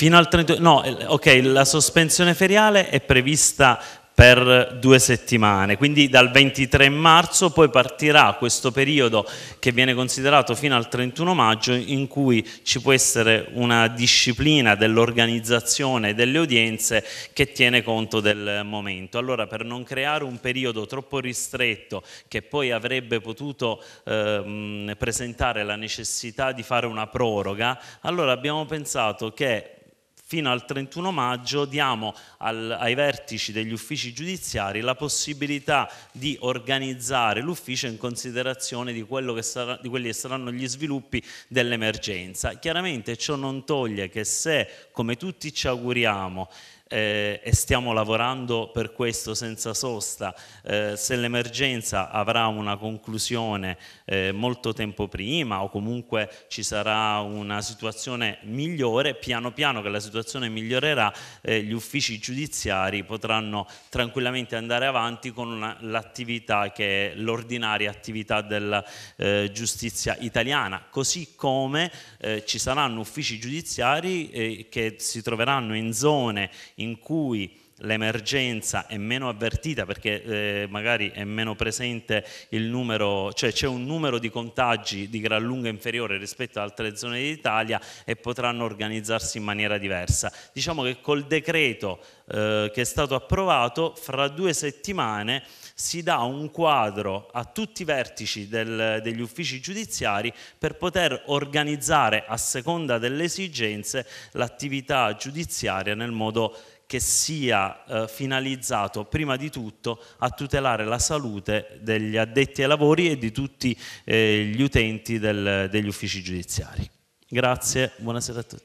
Fino al 32, no, ok, la sospensione feriale è prevista per due settimane, quindi dal 23 marzo poi partirà questo periodo che viene considerato fino al 31 maggio in cui ci può essere una disciplina dell'organizzazione delle udienze che tiene conto del momento. Allora per non creare un periodo troppo ristretto che poi avrebbe potuto eh, presentare la necessità di fare una proroga, allora abbiamo pensato che fino al 31 maggio diamo al, ai vertici degli uffici giudiziari la possibilità di organizzare l'ufficio in considerazione di, sarà, di, quelli che saranno gli sviluppi dell'emergenza. Chiaramente ciò non toglie che se, come tutti ci auguriamo, eh, e stiamo lavorando per questo senza sosta. Eh, se l'emergenza avrà una conclusione eh, molto tempo prima o comunque ci sarà una situazione migliore, piano piano che la situazione migliorerà, eh, gli uffici giudiziari potranno tranquillamente andare avanti con l'attività che è l'ordinaria attività della eh, giustizia italiana, così come eh, ci saranno uffici giudiziari che si troveranno in zone in cui l'emergenza è meno avvertita perché eh, magari è meno presente il numero, cioè c'è un numero di contagi di gran lunga inferiore rispetto ad altre zone d'Italia e potranno organizzarsi in maniera diversa. Diciamo che col decreto eh, che è stato approvato, fra due settimane si dà un quadro a tutti i vertici del, degli uffici giudiziari per poter organizzare a seconda delle esigenze l'attività giudiziaria nel modo che sia eh, finalizzato prima di tutto a tutelare la salute degli addetti ai lavori e di tutti eh, gli utenti del, degli uffici giudiziari. Grazie, buonasera a tutti.